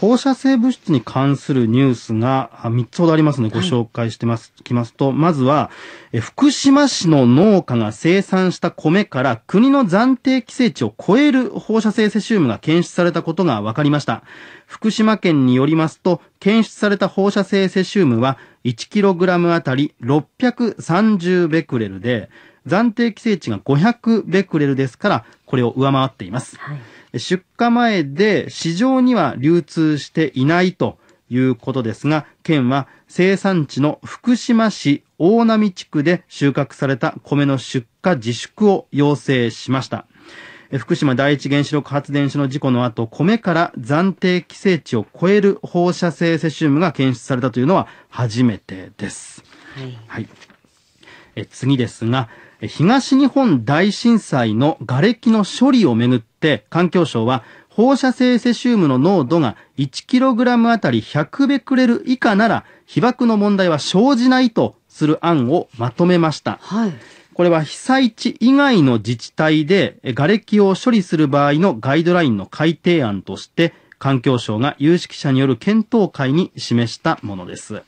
放射性物質に関するニュースが3つほどありますのでご紹介してます、はい、きますと、まずは、福島市の農家が生産した米から国の暫定規制値を超える放射性セシウムが検出されたことが分かりました。福島県によりますと、検出された放射性セシウムは 1kg あたり630ベクレルで、暫定規制値が500ベクレルですから、これを上回っています。はい出荷前で市場には流通していないということですが、県は生産地の福島市大波地区で収穫された米の出荷自粛を要請しました。福島第一原子力発電所の事故の後、米から暫定規制値を超える放射性セシウムが検出されたというのは初めてです。はい、はい、え次ですが、東日本大震災の瓦礫の処理をめぐって、、環境省は放射性セシウムの濃度が 1kg あたり100ベクレル以下なら被爆の問題は生じないとする案をまとめました。はい、これは被災地以外の自治体で瓦礫を処理する場合のガイドラインの改定案として環境省が有識者による検討会に示したものです。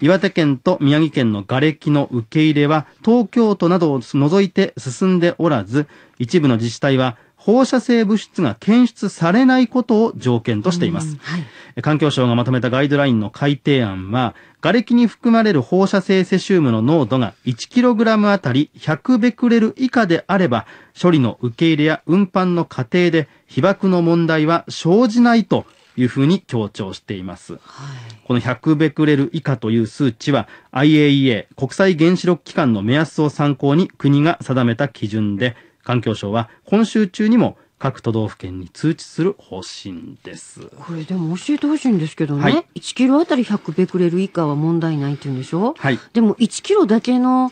岩手県と宮城県の瓦礫の受け入れは東京都などを除いて進んでおらず、一部の自治体は放射性物質が検出されないことを条件としています。はい、環境省がまとめたガイドラインの改定案は、瓦礫に含まれる放射性セシウムの濃度が 1kg あたり100ベクレル以下であれば、処理の受け入れや運搬の過程で被爆の問題は生じないというふうに強調しています。はい、この100ベクレル以下という数値は IAEA 国際原子力機関の目安を参考に国が定めた基準で、環境省は今週中にも各都道府県に通知する方針ですこれでも教えてほしいんですけどね、はい、キロあたり百ベクレル以下は問題ないって言うんでしょ、う。はい、でも一キロだけの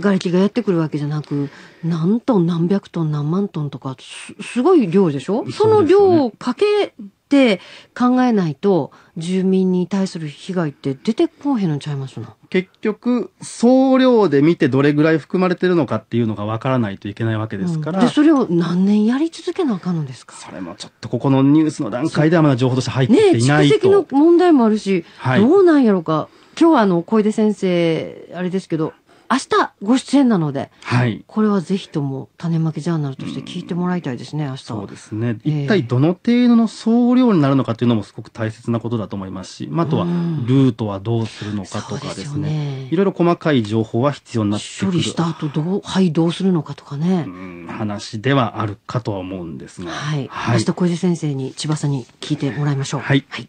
がれきがやってくるわけじゃなく何トン何百トン何万トンとかすごい量でしょ、ね、その量をかけて考えないと住民に対する被害って出てこへんのちゃいますな結局総量で見てどれぐらい含まれてるのかっていうのが分からないといけないわけですから、うん、でそれを何年やり続けなあかんのですかそれもちょっとここのニュースの段階ではまだ情報として入っていないと、ね、の問題もあるし、はい、どうなんやろうか今日はあの小出先生あれですけど明日ご出演なので、はい、これはぜひとも種まきジャーナルとして聞いてもらいたいですね、明日そうですね、えー、一体どの程度の総量になるのかというのもすごく大切なことだと思いますし、まあ、あとはルートはどうするのかとかですね、ね、いろいろ細かい情報は必要になってくる処理した後どうはいどうするのかとかね話ではあるかとは思うんですが、はいはい、明日小路先生に千葉さんに聞いてもらいましょう。はい、はい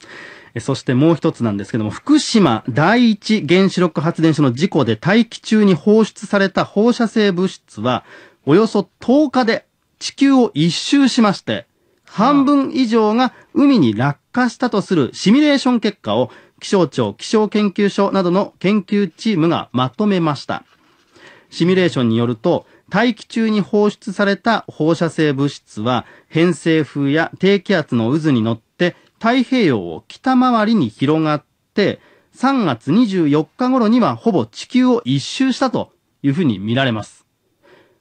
そしてもう一つなんですけども、福島第一原子力発電所の事故で大気中に放出された放射性物質は、およそ10日で地球を一周しまして、半分以上が海に落下したとするシミュレーション結果を気象庁気象研究所などの研究チームがまとめました。シミュレーションによると、大気中に放出された放射性物質は、偏西風や低気圧の渦に乗って太平洋を北回りに広がって、3月24日頃にはほぼ地球を一周したというふうに見られます。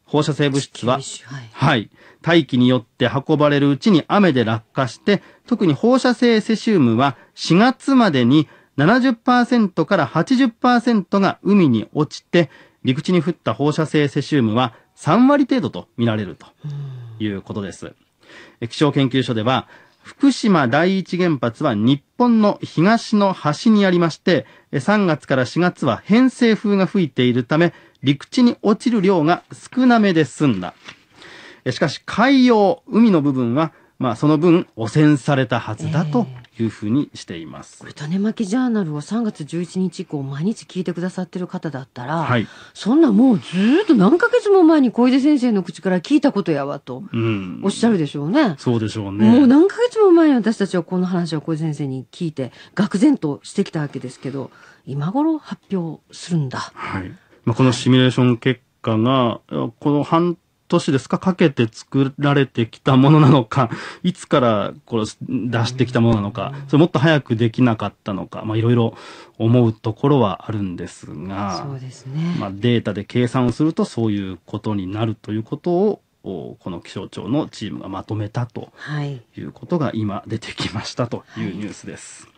放射性物質は、はい、はい、大気によって運ばれるうちに雨で落下して、特に放射性セシウムは4月までに70%から80%が海に落ちて、陸地に降った放射性セシウムは3割程度と見られるということです。気象研究所では、福島第一原発は日本の東の端にありまして、3月から4月は偏西風が吹いているため、陸地に落ちる量が少なめで済んだ。しかし海洋、海の部分は、まあその分汚染されたはずだというふうにしていますこれ種まきジャーナルを3月11日以降毎日聞いてくださってる方だったら、はい、そんなもうずっと何ヶ月も前に小出先生の口から聞いたことやわとおっしゃるでしょうね、うん、そうでしょうねもう何ヶ月も前に私たちはこの話を小出先生に聞いて愕然としてきたわけですけど今頃発表するんだはい、まあ、このシミュレーション結果が、はこの半年ですかかけて作られてきたものなのか、いつからこれ出してきたものなのか、それもっと早くできなかったのか、まあいろいろ思うところはあるんですが、そうですね。まあデータで計算をするとそういうことになるということをこの気象庁のチームがまとめたということが今出てきましたというニュースです。はい